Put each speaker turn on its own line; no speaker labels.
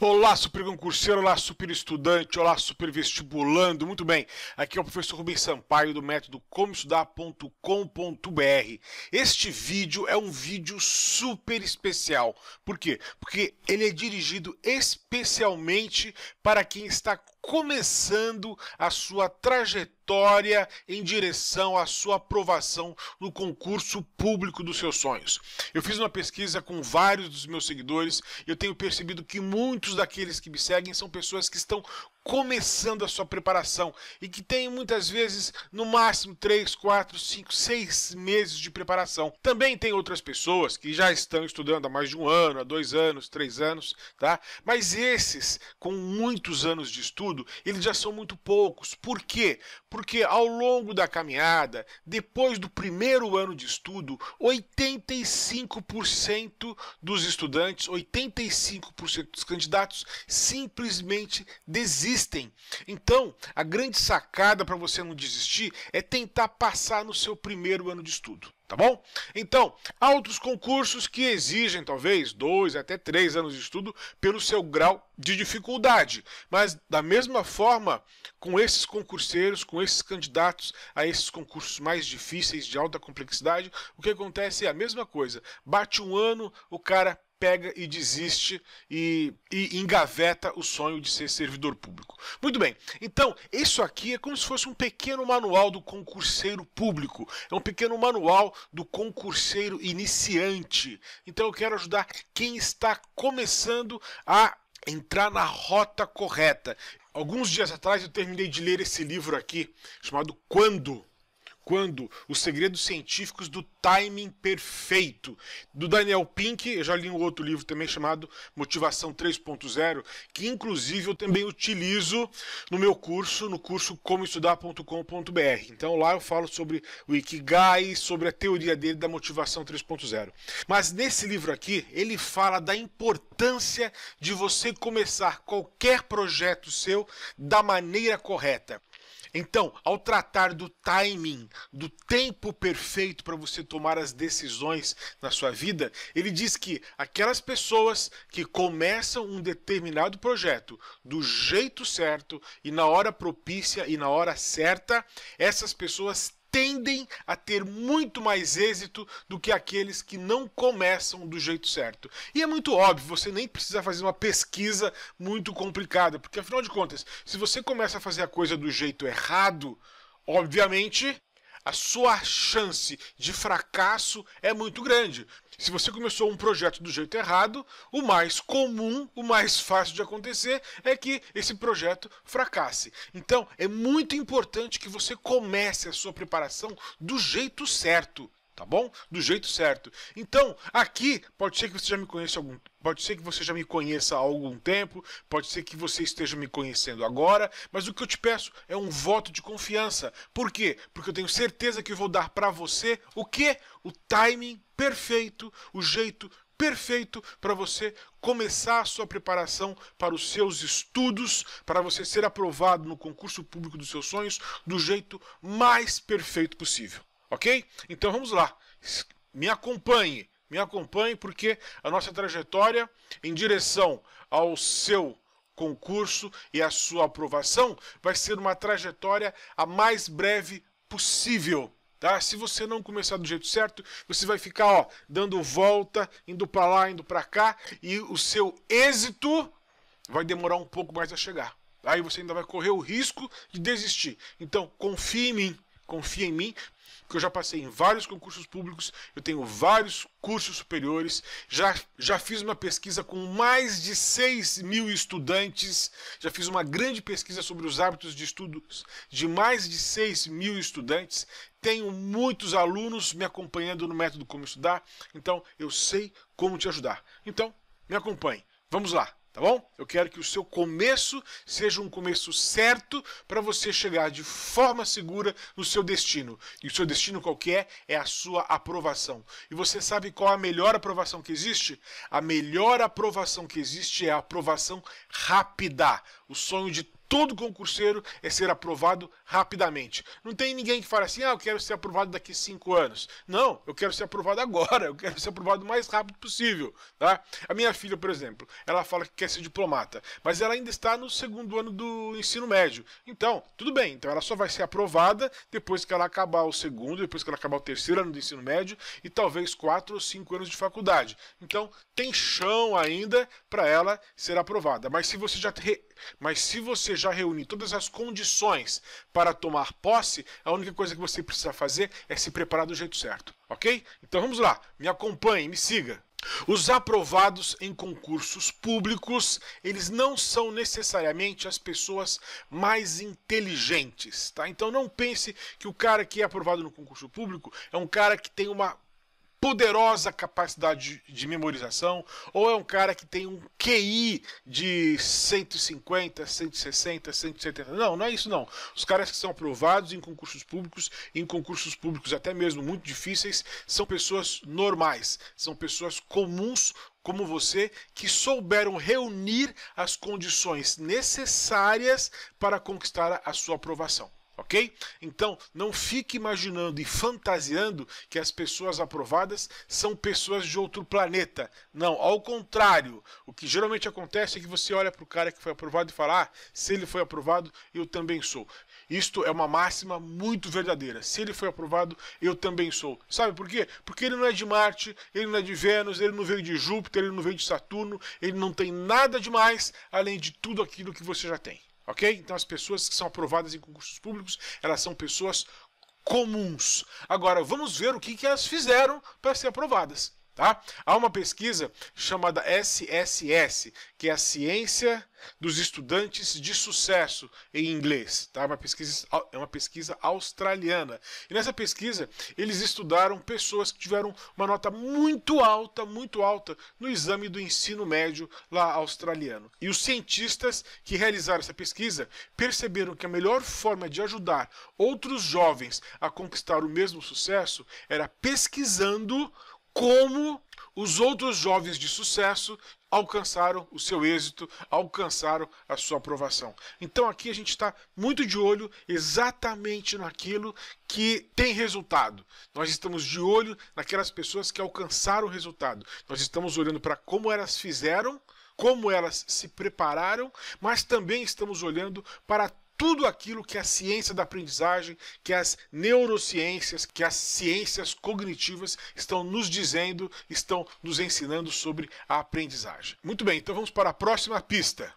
Olá, super concurseiro, olá, super estudante, olá, super vestibulando. Muito bem, aqui é o professor Rubens Sampaio do método comoestudar.com.br. Este vídeo é um vídeo super especial. Por quê? Porque ele é dirigido especialmente para quem está começando a sua trajetória em direção à sua aprovação no concurso público dos seus sonhos. Eu fiz uma pesquisa com vários dos meus seguidores e eu tenho percebido que muitos daqueles que me seguem são pessoas que estão começando a sua preparação e que tem muitas vezes no máximo 3, 4, 5, 6 meses de preparação. Também tem outras pessoas que já estão estudando há mais de um ano, há dois anos, três anos, tá? Mas esses com muitos anos de estudo, eles já são muito poucos. Por quê? porque ao longo da caminhada, depois do primeiro ano de estudo, 85% dos estudantes, 85% dos candidatos simplesmente desistem. Então, a grande sacada para você não desistir é tentar passar no seu primeiro ano de estudo tá bom? Então, há outros concursos que exigem talvez dois até três anos de estudo pelo seu grau de dificuldade, mas da mesma forma, com esses concurseiros, com esses candidatos a esses concursos mais difíceis de alta complexidade, o que acontece é a mesma coisa. Bate um ano, o cara pega e desiste e, e, engaveta o sonho de ser servidor público. Muito bem, então isso aqui é como se fosse um pequeno manual do concurseiro público, é um pequeno manual do concurseiro iniciante. Então eu quero ajudar quem está começando a entrar na rota correta. Alguns dias atrás eu terminei de ler esse livro aqui, chamado Quando quando os segredos científicos do timing perfeito do Daniel Pink eu já li um outro livro também chamado Motivação 3.0 que inclusive eu também utilizo no meu curso no curso como estudar.com.br então lá eu falo sobre o Ikigai sobre a teoria dele da motivação 3.0 mas nesse livro aqui ele fala da importância de você começar qualquer projeto seu da maneira correta então, ao tratar do timing, do tempo perfeito para você tomar as decisões na sua vida, ele diz que aquelas pessoas que começam um determinado projeto do jeito certo e na hora propícia e na hora certa, essas pessoas tendem a ter muito mais êxito do que aqueles que não começam do jeito certo. E é muito óbvio, você nem precisa fazer uma pesquisa muito complicada, porque afinal de contas, se você começa a fazer a coisa do jeito errado, obviamente a sua chance de fracasso é muito grande. Se você começou um projeto do jeito errado, o mais comum, o mais fácil de acontecer é que esse projeto fracasse. Então, é muito importante que você comece a sua preparação do jeito certo tá bom? Do jeito certo. Então, aqui pode ser que você já me conheça algum, pode ser que você já me conheça há algum tempo, pode ser que você esteja me conhecendo agora, mas o que eu te peço é um voto de confiança. Por quê? Porque eu tenho certeza que eu vou dar para você o quê O timing perfeito, o jeito perfeito para você começar a sua preparação para os seus estudos, para você ser aprovado no concurso público dos seus sonhos do jeito mais perfeito possível. Ok? Então vamos lá. Me acompanhe, me acompanhe, porque a nossa trajetória em direção ao seu concurso e à sua aprovação vai ser uma trajetória a mais breve possível. Tá? Se você não começar do jeito certo, você vai ficar ó, dando volta, indo para lá, indo para cá, e o seu êxito vai demorar um pouco mais a chegar. Aí você ainda vai correr o risco de desistir. Então, confie em mim, confie em mim, porque eu já passei em vários concursos públicos, eu tenho vários cursos superiores, já, já fiz uma pesquisa com mais de 6 mil estudantes, já fiz uma grande pesquisa sobre os hábitos de estudos de mais de 6 mil estudantes, tenho muitos alunos me acompanhando no método Como Estudar, então eu sei como te ajudar. Então, me acompanhe. Vamos lá! tá bom? Eu quero que o seu começo seja um começo certo para você chegar de forma segura no seu destino. E o seu destino qualquer é? é a sua aprovação. E você sabe qual a melhor aprovação que existe? A melhor aprovação que existe é a aprovação rápida. O sonho de Todo concurseiro é ser aprovado rapidamente. Não tem ninguém que fala assim, ah, eu quero ser aprovado daqui cinco anos. Não, eu quero ser aprovado agora, eu quero ser aprovado o mais rápido possível. Tá? A minha filha, por exemplo, ela fala que quer ser diplomata, mas ela ainda está no segundo ano do ensino médio. Então, tudo bem, então ela só vai ser aprovada depois que ela acabar o segundo, depois que ela acabar o terceiro ano do ensino médio e talvez quatro ou cinco anos de faculdade. Então, tem chão ainda para ela ser aprovada. Mas se você já. Mas se você já reúne todas as condições para tomar posse, a única coisa que você precisa fazer é se preparar do jeito certo, ok? Então vamos lá, me acompanhe, me siga. Os aprovados em concursos públicos, eles não são necessariamente as pessoas mais inteligentes, tá? Então não pense que o cara que é aprovado no concurso público é um cara que tem uma poderosa capacidade de, memorização, ou é um cara que tem um QI de 150, 160, 170. Não, não é isso não. Os caras que são aprovados em concursos públicos, em concursos públicos até mesmo muito difíceis, são pessoas normais, são pessoas comuns como você que souberam reunir as condições necessárias para conquistar a sua aprovação. Ok? Então, não fique imaginando e fantasiando que as pessoas aprovadas são pessoas de outro planeta. Não, ao contrário. O que geralmente acontece é que você olha para o cara que foi aprovado e fala: ah, se ele foi aprovado, eu também sou. Isto é uma máxima muito verdadeira. Se ele foi aprovado, eu também sou. Sabe por quê? Porque ele não é de Marte, ele não é de Vênus, ele não veio de Júpiter, ele não veio de Saturno, ele não tem nada demais além de tudo aquilo que você já tem. Ok? Então as pessoas que são aprovadas em concursos públicos, elas são pessoas comuns. Agora, vamos ver o que, que elas fizeram para ser aprovadas. Tá? Há uma pesquisa chamada SSS, que é a Ciência dos Estudantes de Sucesso em inglês. Tá? Uma pesquisa, é uma pesquisa australiana. E nessa pesquisa, eles estudaram pessoas que tiveram uma nota muito alta, muito alta, no exame do ensino médio lá australiano. E os cientistas que realizaram essa pesquisa perceberam que a melhor forma de ajudar outros jovens a conquistar o mesmo sucesso era pesquisando como os outros jovens de sucesso alcançaram o seu êxito, alcançaram a sua aprovação. Então aqui a gente está muito de olho exatamente naquilo que tem resultado. Nós estamos de olho naquelas pessoas que alcançaram o resultado. Nós estamos olhando para como elas fizeram, como elas se prepararam, mas também estamos olhando para tudo aquilo que a ciência da aprendizagem, que as neurociências, que as ciências cognitivas estão nos dizendo, estão nos ensinando sobre a aprendizagem. Muito bem, então vamos para a próxima pista.